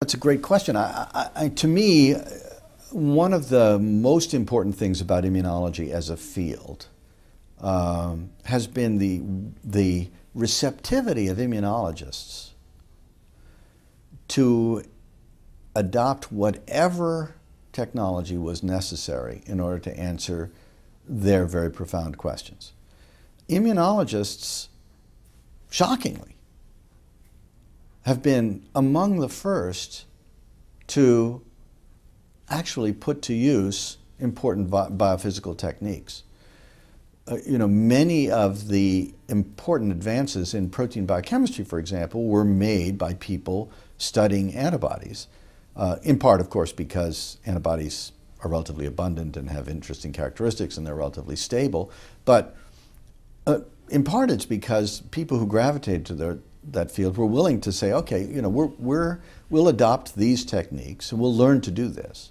That's a great question. I, I, to me, one of the most important things about immunology as a field um, has been the, the receptivity of immunologists to adopt whatever technology was necessary in order to answer their very profound questions. Immunologists, shockingly, have been among the first to actually put to use important biophysical techniques. Uh, you know, many of the important advances in protein biochemistry, for example, were made by people studying antibodies. Uh, in part, of course, because antibodies are relatively abundant and have interesting characteristics and they're relatively stable. But uh, in part, it's because people who gravitated to, the that field, we're willing to say, okay, you know, we're, we're, we'll adopt these techniques and we'll learn to do this.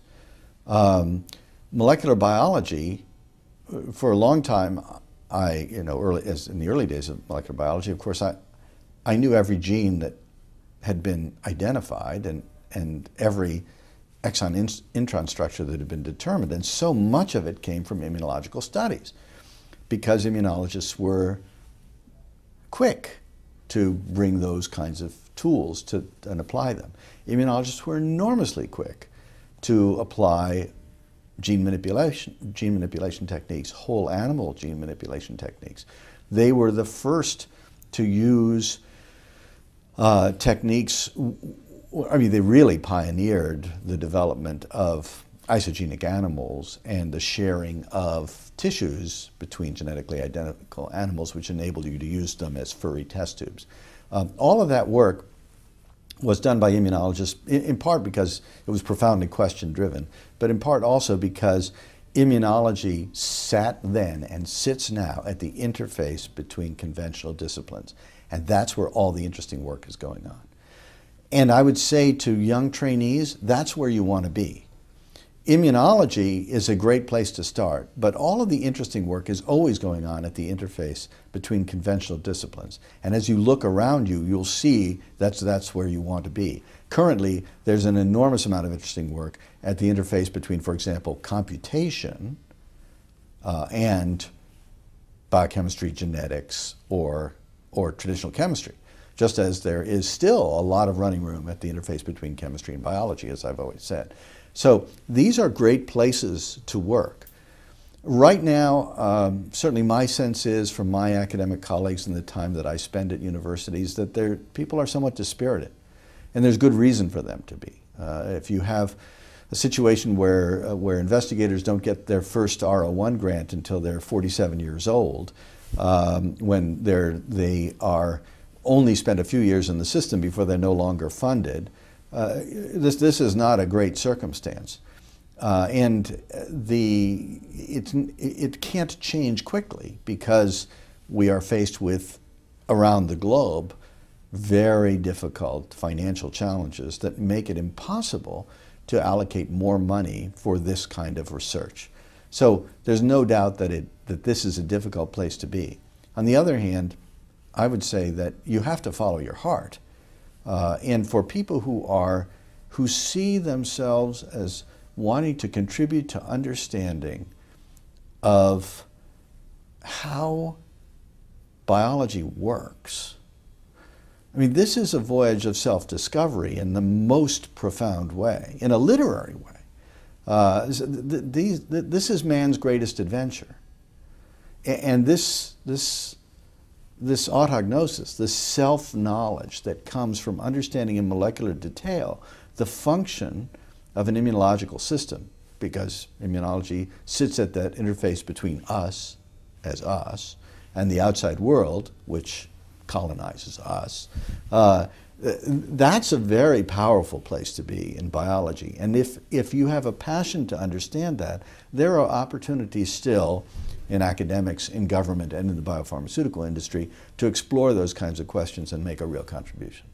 Um, molecular biology, uh, for a long time, I, you know, early, as in the early days of molecular biology, of course, I, I knew every gene that had been identified and, and every exon in, intron structure that had been determined. And so much of it came from immunological studies because immunologists were quick to bring those kinds of tools to, and apply them. Immunologists were enormously quick to apply gene manipulation, gene manipulation techniques, whole animal gene manipulation techniques. They were the first to use uh, techniques. I mean, they really pioneered the development of isogenic animals and the sharing of tissues between genetically identical animals, which enabled you to use them as furry test tubes. Um, all of that work was done by immunologists, in, in part because it was profoundly question driven, but in part also because immunology sat then and sits now at the interface between conventional disciplines. And that's where all the interesting work is going on. And I would say to young trainees, that's where you want to be. Immunology is a great place to start, but all of the interesting work is always going on at the interface between conventional disciplines. And as you look around you, you'll see that's, that's where you want to be. Currently, there's an enormous amount of interesting work at the interface between, for example, computation uh, and biochemistry, genetics, or, or traditional chemistry just as there is still a lot of running room at the interface between chemistry and biology, as I've always said. So these are great places to work. Right now, um, certainly my sense is from my academic colleagues and the time that I spend at universities that people are somewhat dispirited. And there's good reason for them to be. Uh, if you have a situation where, uh, where investigators don't get their first R01 grant until they're 47 years old, um, when they're, they are only spend a few years in the system before they're no longer funded, uh, this this is not a great circumstance, uh, and the it it can't change quickly because we are faced with around the globe very difficult financial challenges that make it impossible to allocate more money for this kind of research. So there's no doubt that it that this is a difficult place to be. On the other hand, I would say that you have to follow your heart uh, and for people who are, who see themselves as wanting to contribute to understanding of how biology works. I mean, this is a voyage of self discovery in the most profound way, in a literary way. Uh, these, this is man's greatest adventure. And this, this this autognosis, this self knowledge that comes from understanding in molecular detail the function of an immunological system, because immunology sits at that interface between us, as us, and the outside world, which colonizes us. Uh, that's a very powerful place to be in biology. And if, if you have a passion to understand that, there are opportunities still in academics, in government, and in the biopharmaceutical industry to explore those kinds of questions and make a real contribution.